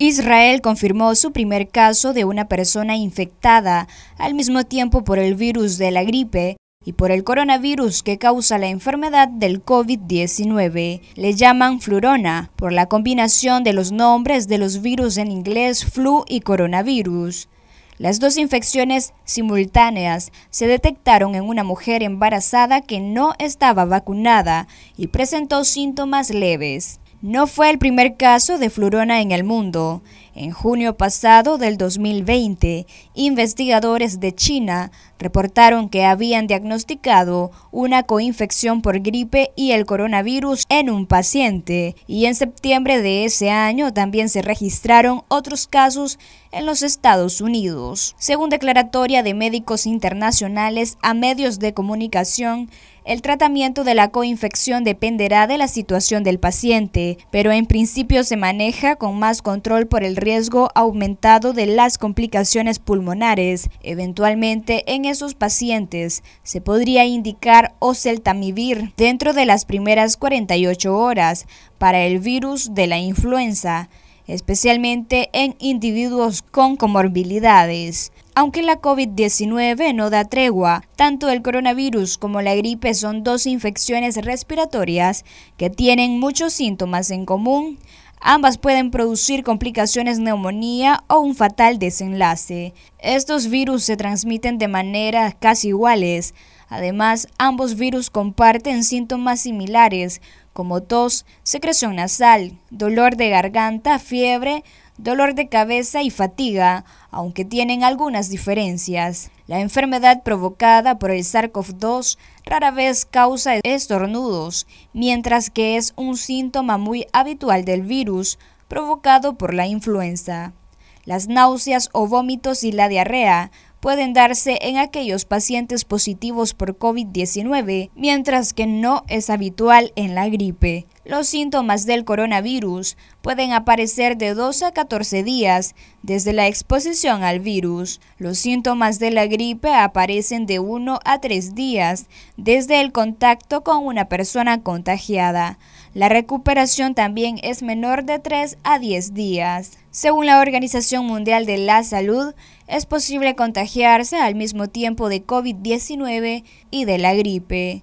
Israel confirmó su primer caso de una persona infectada al mismo tiempo por el virus de la gripe y por el coronavirus que causa la enfermedad del COVID-19. Le llaman flurona por la combinación de los nombres de los virus en inglés flu y coronavirus. Las dos infecciones simultáneas se detectaron en una mujer embarazada que no estaba vacunada y presentó síntomas leves. No fue el primer caso de flurona en el mundo. En junio pasado del 2020, investigadores de China reportaron que habían diagnosticado una coinfección por gripe y el coronavirus en un paciente, y en septiembre de ese año también se registraron otros casos en los Estados Unidos. Según declaratoria de médicos internacionales a medios de comunicación, el tratamiento de la coinfección dependerá de la situación del paciente, pero en principio se maneja con más control por el riesgo aumentado de las complicaciones pulmonares. Eventualmente, en esos pacientes se podría indicar oseltamivir dentro de las primeras 48 horas para el virus de la influenza especialmente en individuos con comorbilidades. Aunque la COVID-19 no da tregua, tanto el coronavirus como la gripe son dos infecciones respiratorias que tienen muchos síntomas en común. Ambas pueden producir complicaciones neumonía o un fatal desenlace. Estos virus se transmiten de manera casi iguales. Además, ambos virus comparten síntomas similares, como tos, secreción nasal, dolor de garganta, fiebre, dolor de cabeza y fatiga, aunque tienen algunas diferencias. La enfermedad provocada por el SARS-CoV-2 rara vez causa estornudos, mientras que es un síntoma muy habitual del virus provocado por la influenza. Las náuseas o vómitos y la diarrea pueden darse en aquellos pacientes positivos por COVID-19, mientras que no es habitual en la gripe. Los síntomas del coronavirus pueden aparecer de 2 a 14 días desde la exposición al virus. Los síntomas de la gripe aparecen de 1 a 3 días desde el contacto con una persona contagiada. La recuperación también es menor de 3 a 10 días. Según la Organización Mundial de la Salud, es posible contagiarse al mismo tiempo de COVID-19 y de la gripe.